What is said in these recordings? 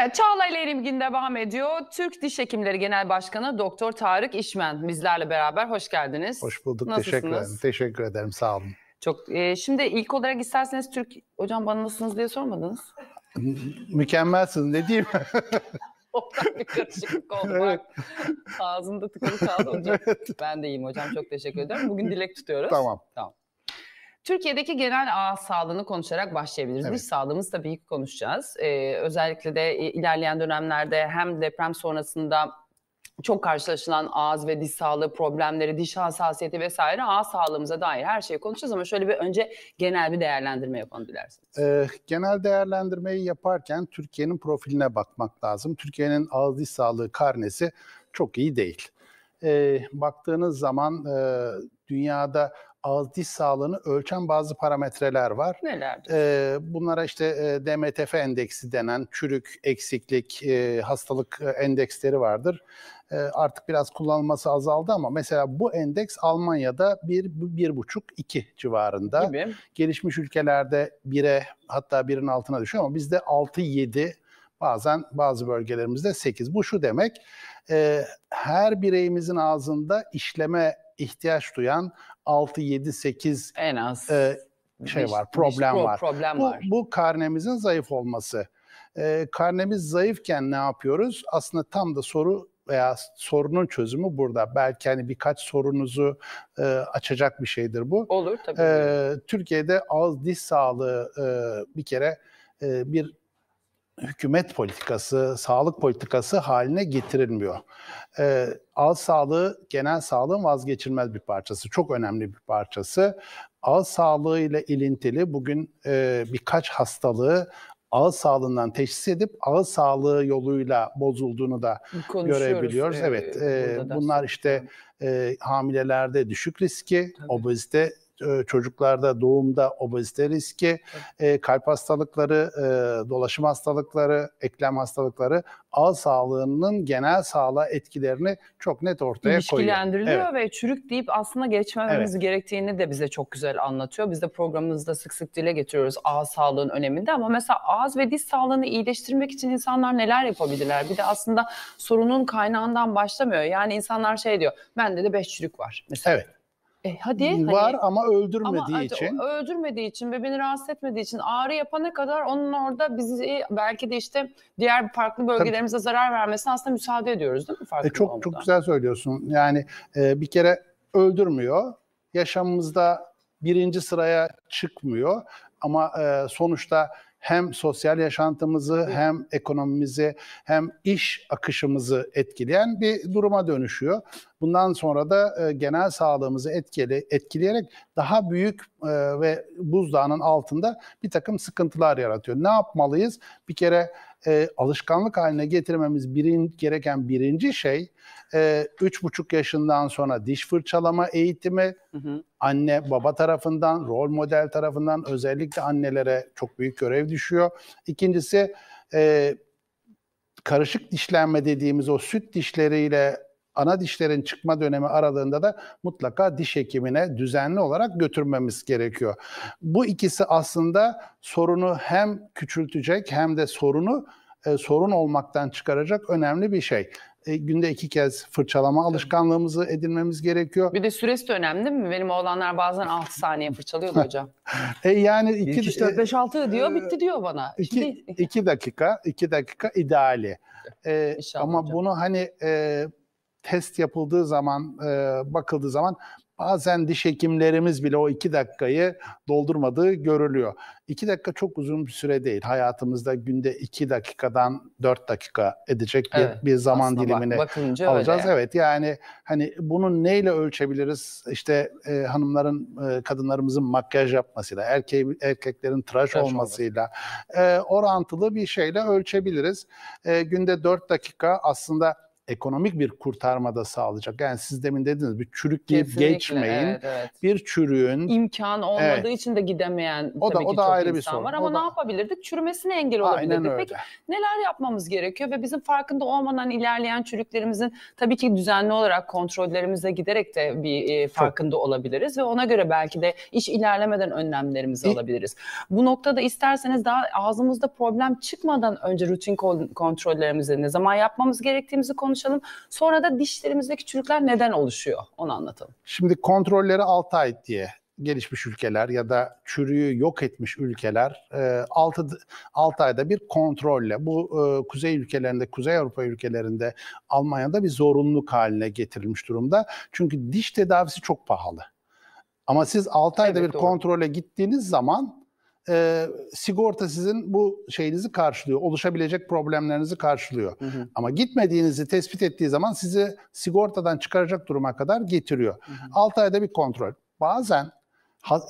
Evet, Çağla ile ilgili devam ediyor. Türk Diş Hekimleri Genel Başkanı Doktor Tarık İşmen bizlerle beraber. Hoş geldiniz. Hoş bulduk. Nasılsınız? Teşekkür ederim. Teşekkür ederim. Sağ olun. Çok. E, şimdi ilk olarak isterseniz Türk hocam bana nasılsınız diye sormadınız. Mükemmelsiniz ne diyeyim? Oradan bir karışıklık oldu. Evet. Ağzımda tıkalı kaldı hocam. Evet. Ben de iyiyim hocam. Çok teşekkür ederim. Bugün dilek tutuyoruz. Tamam. Tamam. Türkiye'deki genel ağız sağlığını konuşarak başlayabiliriz. Evet. Diş sağlığımız tabii ki konuşacağız. Ee, özellikle de ilerleyen dönemlerde hem deprem sonrasında çok karşılaşılan ağız ve diş sağlığı problemleri, diş hassasiyeti vesaire ağız sağlığımıza dair her şeyi konuşacağız ama şöyle bir önce genel bir değerlendirme yapalım dilerseniz. Ee, genel değerlendirmeyi yaparken Türkiye'nin profiline bakmak lazım. Türkiye'nin ağız diş sağlığı karnesi çok iyi değil. Ee, baktığınız zaman e, dünyada ağız diş sağlığını ölçen bazı parametreler var. Nelerdir? E, bunlara işte e, DMTF endeksi denen çürük, eksiklik, e, hastalık e, endeksleri vardır. E, artık biraz kullanılması azaldı ama mesela bu endeks Almanya'da 1-1,5-2 civarında. Gibi. Gelişmiş ülkelerde 1'e hatta 1'in altına düşüyor ama bizde 6-7 Bazen bazı bölgelerimizde 8. Bu şu demek, e, her bireyimizin ağzında işleme ihtiyaç duyan 6, 7, 8 en az e, şey var, problem var. Problem bu, var. Bu karnemizin zayıf olması. E, karnemiz zayıfken ne yapıyoruz? Aslında tam da soru veya sorunun çözümü burada. Belki hani birkaç sorunuzu e, açacak bir şeydir bu. Olur tabii. E, Türkiye'de ağız diş sağlığı e, bir kere e, bir hükümet politikası, sağlık politikası haline getirilmiyor. E, ee, ağız sağlığı genel sağlığın vazgeçilmez bir parçası, çok önemli bir parçası. Ağız sağlığı ile ilintili bugün e, birkaç hastalığı ağız sağlığından teşhis edip ağız sağlığı yoluyla bozulduğunu da görebiliyoruz. evet, e, bunlar işte e, hamilelerde düşük riski, Tabii. obezite e, çocuklarda doğumda obezite riski, evet. E, kalp hastalıkları, e, dolaşım hastalıkları, eklem hastalıkları ağ sağlığının genel sağlığa etkilerini çok net ortaya koyuyor. İlişkilendiriliyor evet. ve çürük deyip aslında geçmememiz evet. gerektiğini de bize çok güzel anlatıyor. Biz de programımızda sık sık dile getiriyoruz ağ sağlığın öneminde ama mesela ağız ve diş sağlığını iyileştirmek için insanlar neler yapabilirler? Bir de aslında sorunun kaynağından başlamıyor. Yani insanlar şey diyor, bende de beş çürük var mesela. Evet. E hadi hani var hani, ama öldürmediği ama, için. Öldürmediği için ve beni rahatsız etmediği için ağrı yapana kadar onun orada bizi belki de işte diğer farklı bölgelerimize Tabii. zarar vermesine aslında müsaade ediyoruz değil mi? Farklı e, çok olmadan. çok güzel söylüyorsun. Yani e, bir kere öldürmüyor. Yaşamımızda birinci sıraya çıkmıyor ama e, sonuçta hem sosyal yaşantımızı hem ekonomimizi hem iş akışımızı etkileyen bir duruma dönüşüyor. Bundan sonra da e, genel sağlığımızı etkili, etkileyerek daha büyük e, ve buzdağının altında bir takım sıkıntılar yaratıyor. Ne yapmalıyız? Bir kere e, alışkanlık haline getirmemiz birin, gereken birinci şey e, buçuk yaşından sonra diş fırçalama eğitimi hı hı. anne baba tarafından, rol model tarafından özellikle annelere çok büyük görev düşüyor. İkincisi e, karışık dişlenme dediğimiz o süt dişleriyle ana dişlerin çıkma dönemi aralığında da mutlaka diş hekimine düzenli olarak götürmemiz gerekiyor. Bu ikisi aslında sorunu hem küçültecek hem de sorunu e, sorun olmaktan çıkaracak önemli bir şey. E, günde iki kez fırçalama alışkanlığımızı edinmemiz gerekiyor. Bir de süresi de önemli değil mi? Benim oğlanlar bazen 6 saniye fırçalıyor hocam. e yani 2 4 5 6 diyor bitti e, diyor bana. 2 dakika 2 dakika ideali. E, ama hocam. bunu hani e, test yapıldığı zaman, e, bakıldığı zaman bazen diş hekimlerimiz bile o iki dakikayı doldurmadığı görülüyor. İki dakika çok uzun bir süre değil. Hayatımızda günde iki dakikadan dört dakika edecek bir, evet, bir zaman Aslında dilimini bak, alacağız. Öyle yani. Evet yani hani bunu neyle ölçebiliriz? İşte e, hanımların, e, kadınlarımızın makyaj yapmasıyla, erkeği, erkeklerin tıraş, tıraş olmasıyla e, orantılı bir şeyle ölçebiliriz. E, günde dört dakika aslında ekonomik bir kurtarma da sağlayacak. Yani siz demin dediniz bir çürük deyip geçmeyin. Evet, evet. Bir çürüğün imkan olmadığı evet. için de gidemeyen o da, ki o da çok ayrı insan bir sorun. var ama o da... ne yapabilirdik? Çürümesine engel olabilirdik. Aynen öyle. Peki neler yapmamız gerekiyor ve bizim farkında olmadan ilerleyen çürüklerimizin tabii ki düzenli olarak kontrollerimize giderek de bir e, farkında çok. olabiliriz ve ona göre belki de iş ilerlemeden önlemlerimizi İ... alabiliriz. Bu noktada isterseniz daha ağzımızda problem çıkmadan önce rutin kontrollerimizi ne zaman yapmamız gerektiğimizi konuş konuşalım. Sonra da dişlerimizdeki çürükler neden oluşuyor onu anlatalım. Şimdi kontrolleri 6 ay diye gelişmiş ülkeler ya da çürüyü yok etmiş ülkeler 6 e, 6 ayda bir kontrolle bu e, kuzey ülkelerinde Kuzey Avrupa ülkelerinde Almanya'da bir zorunluluk haline getirilmiş durumda. Çünkü diş tedavisi çok pahalı. Ama siz 6 ayda evet, bir doğru. kontrole gittiğiniz zaman e, sigorta sizin bu şeyinizi karşılıyor. Oluşabilecek problemlerinizi karşılıyor. Hı hı. Ama gitmediğinizi tespit ettiği zaman sizi sigortadan çıkaracak duruma kadar getiriyor. Hı hı. 6 ayda bir kontrol. Bazen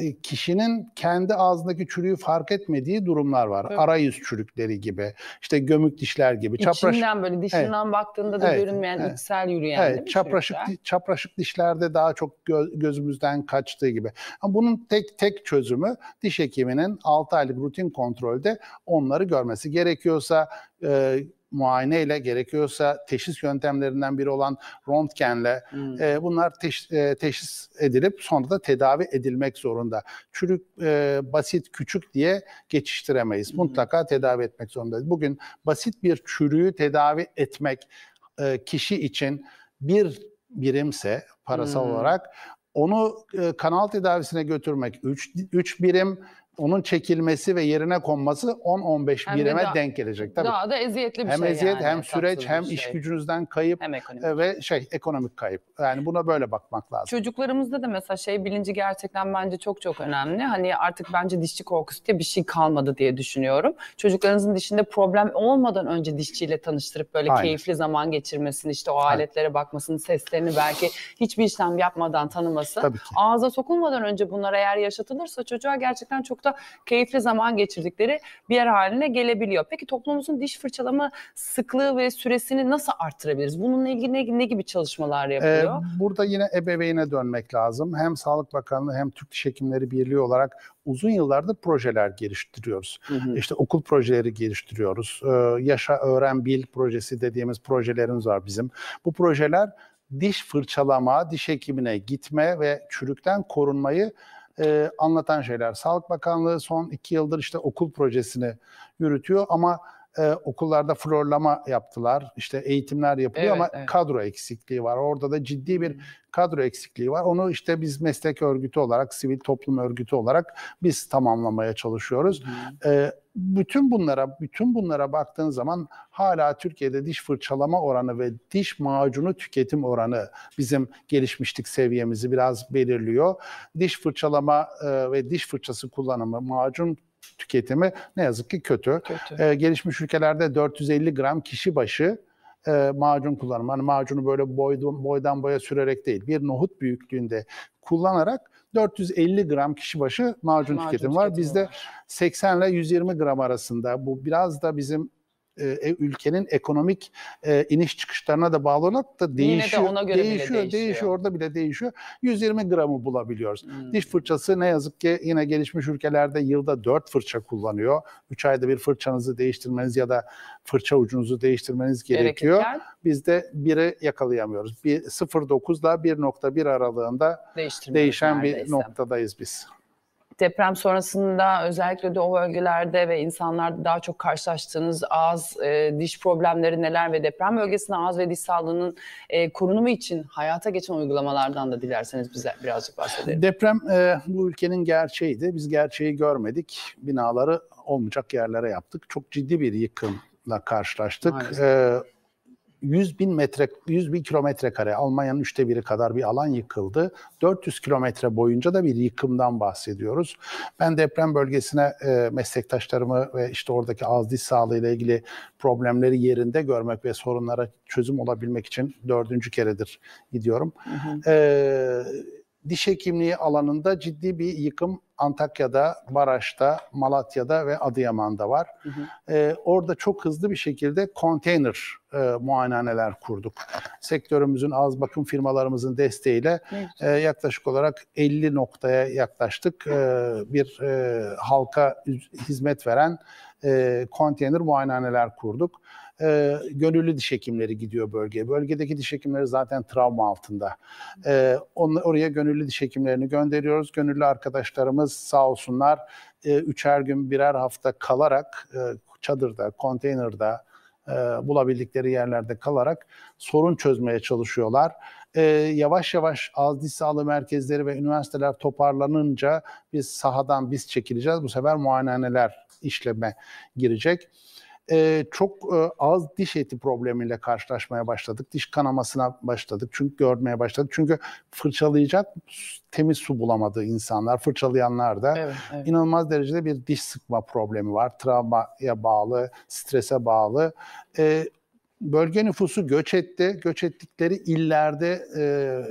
e, kişinin kendi ağzındaki çürüğü fark etmediği durumlar var. Evet. Arayüz çürükleri gibi, işte gömük dişler gibi. İçinden böyle dişinden evet. baktığında da evet. görünmeyen evet. içsel yürüyen evet. değil mi çapraşık, çürükler? çapraşık dişlerde daha çok gözümüzden kaçtığı gibi. Ama bunun tek tek çözümü diş hekiminin 6 aylık rutin kontrolde onları görmesi gerekiyorsa e, muayene ile gerekiyorsa teşhis yöntemlerinden biri olan röntgenle hmm. e, bunlar teş, e, teşhis edilip sonra da tedavi edilmek zorunda. Çürük e, basit küçük diye geçiştiremeyiz. Hmm. Mutlaka tedavi etmek zorundayız. Bugün basit bir çürüğü tedavi etmek e, kişi için bir birimse parasal hmm. olarak onu e, kanal tedavisine götürmek 3 3 birim onun çekilmesi ve yerine konması 10-15 birime de denk gelecek. Tabii. Daha da eziyetli bir hem şey. Hem eziyet, yani, hem süreç, hem şey. iş gücünüzden kayıp hem e, ve şey ekonomik kayıp. Yani buna böyle bakmak lazım. Çocuklarımızda da mesela şey bilinci gerçekten bence çok çok önemli. Hani artık bence dişçi korkusu diye bir şey kalmadı diye düşünüyorum. Çocuklarınızın dişinde problem olmadan önce dişçiyle tanıştırıp böyle Aynen. keyifli zaman geçirmesini, işte o aletlere Aynen. bakmasını, seslerini belki hiçbir işlem yapmadan tanıması. Ağza sokulmadan önce bunlar eğer yaşatılırsa çocuğa gerçekten çok oturup da keyifli zaman geçirdikleri bir yer haline gelebiliyor. Peki toplumumuzun diş fırçalama sıklığı ve süresini nasıl arttırabiliriz? Bununla ilgili ne, ne gibi çalışmalar yapıyor. Ee, burada yine ebeveyne dönmek lazım. Hem Sağlık Bakanlığı hem Türk Diş Hekimleri Birliği olarak uzun yıllardır projeler geliştiriyoruz. Hı hı. İşte okul projeleri geliştiriyoruz. Ee, yaşa öğren bil projesi dediğimiz projelerimiz var bizim. Bu projeler diş fırçalama, diş hekimine gitme ve çürükten korunmayı e, anlatan şeyler. Sağlık Bakanlığı son iki yıldır işte okul projesini yürütüyor ama e, okullarda florlama yaptılar. İşte eğitimler yapılıyor evet, ama evet. kadro eksikliği var. Orada da ciddi bir hmm. kadro eksikliği var. Onu işte biz meslek örgütü olarak, sivil toplum örgütü olarak biz tamamlamaya çalışıyoruz. E, bütün bunlara bütün bunlara baktığın zaman hala Türkiye'de diş fırçalama oranı ve diş macunu tüketim oranı bizim gelişmişlik seviyemizi biraz belirliyor. Diş fırçalama e, ve diş fırçası kullanımı, macun tüketimi ne yazık ki kötü. kötü. E, gelişmiş ülkelerde 450 gram kişi başı e, macun kullanımı. Hani macunu böyle boydan, boydan boya sürerek değil, bir nohut büyüklüğünde kullanarak 450 gram kişi başı macun, macun tüketimi var. Bizde 80 ile 120 gram arasında. Bu biraz da bizim e, e, ülkenin ekonomik e, iniş çıkışlarına da bağlı olarak da değişiyor. Yine de ona göre değişiyor, bile değişiyor. Değişiyor, orada bile değişiyor. 120 gramı bulabiliyoruz. Hmm. Diş fırçası ne yazık ki yine gelişmiş ülkelerde yılda 4 fırça kullanıyor. 3 ayda bir fırçanızı değiştirmeniz ya da fırça ucunuzu değiştirmeniz gerekiyor. Gerekirken... Biz de 1'i yakalayamıyoruz. 0.9 ile 1.1 aralığında değişen bir noktadayız biz deprem sonrasında özellikle de o bölgelerde ve insanlarda daha çok karşılaştığınız ağız, e, diş problemleri neler ve deprem bölgesinde ağız ve diş sağlığının e, korunumu için hayata geçen uygulamalardan da dilerseniz bize birazcık bahsedelim. Deprem e, bu ülkenin gerçeğiydi. Biz gerçeği görmedik. Binaları olmayacak yerlere yaptık. Çok ciddi bir yıkımla karşılaştık. Maalesef. E, 100 bin metre, 100 bin kilometre kare, Almanya'nın üçte biri kadar bir alan yıkıldı. 400 kilometre boyunca da bir yıkımdan bahsediyoruz. Ben deprem bölgesine e, meslektaşlarımı ve işte oradaki ağız diş ile ilgili problemleri yerinde görmek ve sorunlara çözüm olabilmek için dördüncü keredir gidiyorum. Hı hı. E, diş hekimliği alanında ciddi bir yıkım Antakya'da, Maraş'ta, Malatya'da ve Adıyaman'da var. Hı hı. Ee, orada çok hızlı bir şekilde konteyner e, muayenehaneler kurduk. Sektörümüzün, az bakım firmalarımızın desteğiyle e, yaklaşık olarak 50 noktaya yaklaştık. E, bir e, halka hizmet veren e, konteyner muayenehaneler kurduk e, gönüllü diş hekimleri gidiyor bölgeye. Bölgedeki diş hekimleri zaten travma altında. E, on, oraya gönüllü diş hekimlerini gönderiyoruz. Gönüllü arkadaşlarımız sağ olsunlar e, üçer gün birer hafta kalarak e, çadırda, konteynerda, e, bulabildikleri yerlerde kalarak sorun çözmeye çalışıyorlar. E, yavaş yavaş az diş sağlığı merkezleri ve üniversiteler toparlanınca biz sahadan biz çekileceğiz. Bu sefer muayenehaneler işleme girecek e, çok e, az diş eti problemiyle karşılaşmaya başladık. Diş kanamasına başladık. Çünkü görmeye başladık. Çünkü fırçalayacak temiz su bulamadı insanlar. Fırçalayanlar da evet, evet. inanılmaz derecede bir diş sıkma problemi var. Travmaya bağlı, strese bağlı. E, Bölge nüfusu göç etti. Göç ettikleri illerde e,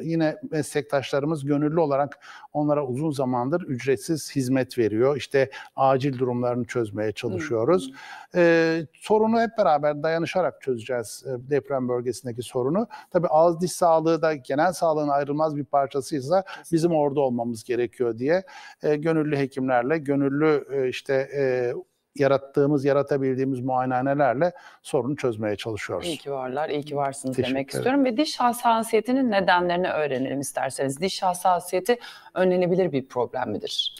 yine meslektaşlarımız gönüllü olarak onlara uzun zamandır ücretsiz hizmet veriyor. İşte acil durumlarını çözmeye çalışıyoruz. E, sorunu hep beraber dayanışarak çözeceğiz e, deprem bölgesindeki sorunu. Tabii ağız diş sağlığı da genel sağlığın ayrılmaz bir parçasıysa bizim orada olmamız gerekiyor diye e, gönüllü hekimlerle, gönüllü e, işte... E, yarattığımız, yaratabildiğimiz muayenelerle sorunu çözmeye çalışıyoruz. İyi ki varlar, iyi ki varsınız Teşekkür demek istiyorum. Ve diş hassasiyetinin nedenlerini öğrenelim isterseniz. Diş hassasiyeti önlenebilir bir problem midir?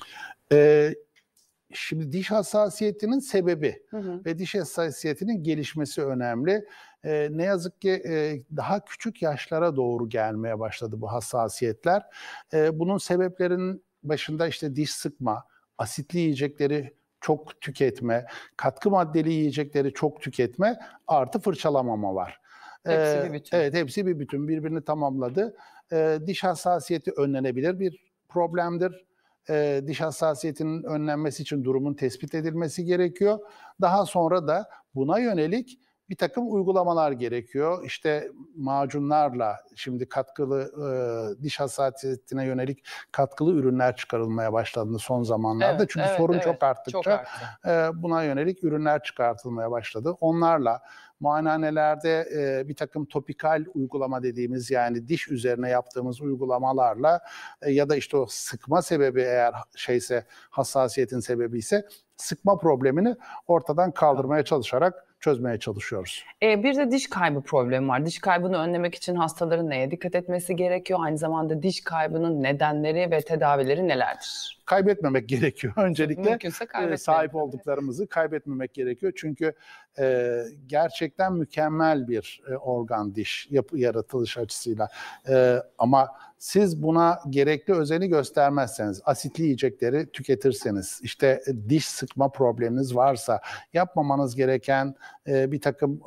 Ee, Şimdi diş hassasiyetinin sebebi hı hı. ve diş hassasiyetinin gelişmesi önemli. Ee, ne yazık ki e, daha küçük yaşlara doğru gelmeye başladı bu hassasiyetler. Ee, bunun sebeplerinin başında işte diş sıkma, asitli yiyecekleri çok tüketme, katkı maddeli yiyecekleri çok tüketme artı fırçalamama var. Hepsi ee, bir bütün. Evet hepsi bir bütün birbirini tamamladı. Ee, diş hassasiyeti önlenebilir bir problemdir. Ee, diş hassasiyetinin önlenmesi için durumun tespit edilmesi gerekiyor. Daha sonra da buna yönelik bir takım uygulamalar gerekiyor. İşte macunlarla şimdi katkılı e, diş hassasiyetine yönelik katkılı ürünler çıkarılmaya başlandı son zamanlarda. Evet, Çünkü evet, sorun evet, çok arttıkça çok arttı. e, buna yönelik ürünler çıkartılmaya başladı. Onlarla muayenehanelerde e, bir takım topikal uygulama dediğimiz yani diş üzerine yaptığımız uygulamalarla e, ya da işte o sıkma sebebi eğer şeyse hassasiyetin sebebi ise sıkma problemini ortadan kaldırmaya çalışarak çözmeye çalışıyoruz. E, bir de diş kaybı problemi var. Diş kaybını önlemek için hastaların neye dikkat etmesi gerekiyor? Aynı zamanda diş kaybının nedenleri ve tedavileri nelerdir? Kaybetmemek gerekiyor. Öncelikle e, sahip olduklarımızı kaybetmemek gerekiyor. Çünkü e, gerçekten mükemmel bir e, organ diş yapı yaratılış açısıyla. E, ama siz buna gerekli özeni göstermezseniz, asitli yiyecekleri tüketirseniz, işte e, diş sıkma probleminiz varsa, yapmamanız gereken e, bir takım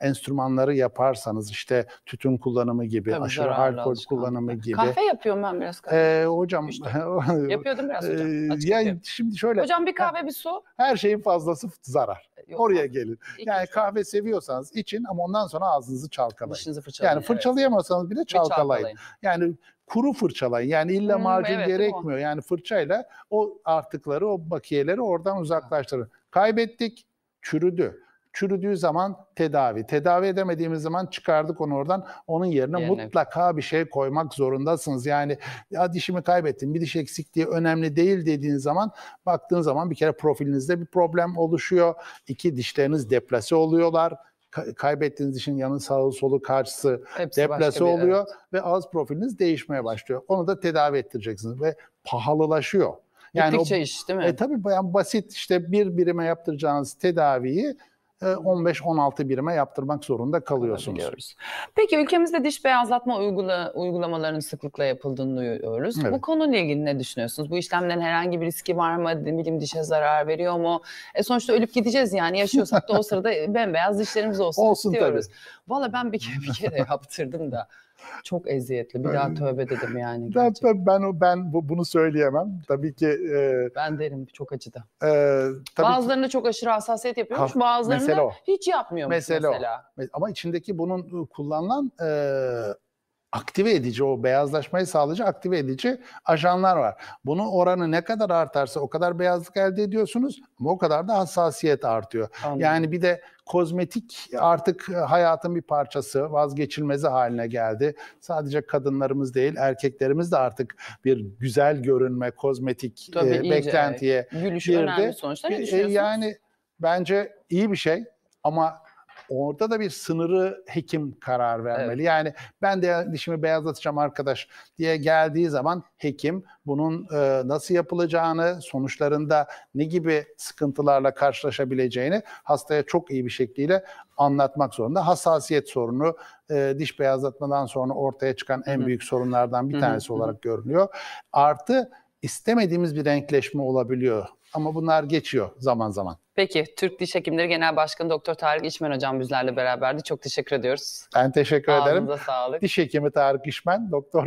e, enstrümanları yaparsanız, işte tütün kullanımı gibi, Tabii aşırı alkol alışkan. kullanımı gibi. Kahve yapıyorum ben biraz kahve. E, hocam. İşte. Yapıyordum biraz e, hocam. yani şimdi şöyle. Hocam bir kahve bir su. Her şeyin fazlası zarar. E, yok, Oraya gelin. Yani kahve seviyorsanız için ama ondan sonra ağzınızı çalkalayın. Dişinizi fırçalayın. Yani fırçalayamıyorsanız evet. bile çalkalayın. çalkalayın. Yani kuru fırçalayın. Yani illa hmm, macun evet, gerekmiyor. Yani fırçayla o artıkları, o bakiyeleri oradan uzaklaştırın. Kaybettik, çürüdü. Çürüdüğü zaman tedavi. Tedavi edemediğimiz zaman çıkardık onu oradan. Onun yerine yani. mutlaka bir şey koymak zorundasınız. Yani ya dişimi kaybettim, bir diş eksikliği önemli değil dediğiniz zaman baktığın zaman bir kere profilinizde bir problem oluşuyor. İki dişleriniz deplase oluyorlar kaybettiğiniz için yanı sağı solu karşısı Hepsi deplase bir, oluyor evet. ve ağız profiliniz değişmeye başlıyor. Onu da tedavi ettireceksiniz ve pahalılaşıyor. Yani Gittikçe o, iş değil mi? E, tabii yani basit işte bir birime yaptıracağınız tedaviyi 15-16 e, birime yaptırmak zorunda kalıyorsunuz. Peki ülkemizde diş beyazlatma uygula, uygulamalarının sıklıkla yapıldığını duyuyoruz. Evet. Bu konuyla ilgili ne düşünüyorsunuz? Bu işlemlerin herhangi bir riski var mı? Bilim dişe zarar veriyor mu? E sonuçta ölüp gideceğiz yani yaşıyorsak da o sırada bembeyaz dişlerimiz olsun, olsun istiyoruz. Tabii. Valla ben bir kere, bir kere yaptırdım da çok eziyetli. Bir daha tövbe dedim yani. Gerçekten. Ben o ben bunu söyleyemem. Tabii ki e, ben derim çok acıda. E, tabii bazılarında ki, çok aşırı hassasiyet yapıyormuş. Ha, bazılarında hiç yapmıyormuş mesela. mesela. Ama içindeki bunun e, kullanılan e, aktive edici, o beyazlaşmayı sağlayıcı aktive edici ajanlar var. Bunun oranı ne kadar artarsa o kadar beyazlık elde ediyorsunuz ama o kadar da hassasiyet artıyor. Anladım. Yani bir de kozmetik artık e, hayatın bir parçası, vazgeçilmezi haline geldi. Sadece kadınlarımız değil, erkeklerimiz de artık bir güzel görünme, kozmetik e, Tabii, e, iyice, beklentiye Gülüş girdi. önemli sonuçta. Ne e, e yani bence iyi bir şey ama Orada da bir sınırı hekim karar vermeli. Evet. Yani ben de dişimi beyazlatacağım arkadaş diye geldiği zaman hekim bunun e, nasıl yapılacağını, sonuçlarında ne gibi sıkıntılarla karşılaşabileceğini hastaya çok iyi bir şekliyle anlatmak zorunda. Hassasiyet sorunu e, diş beyazlatmadan sonra ortaya çıkan en Hı-hı. büyük sorunlardan bir tanesi hı olarak görünüyor. Artı istemediğimiz bir renkleşme olabiliyor ama bunlar geçiyor zaman zaman. Peki Türk Diş Hekimleri Genel Başkanı Doktor Tarık İşmen hocam bizlerle beraberdi. Çok teşekkür ediyoruz. Ben teşekkür Ağzınıza ederim. sağlık. Diş hekimi Tarık İşmen doktor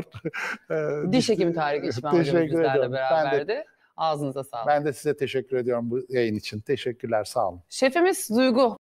e, diş hekimi Tarık İşmen. hocam bizlerle ediyorum. beraberdi. Ben de, Ağzınıza sağlık. Ben de size teşekkür ediyorum bu yayın için. Teşekkürler, sağ olun. Şefimiz Duygu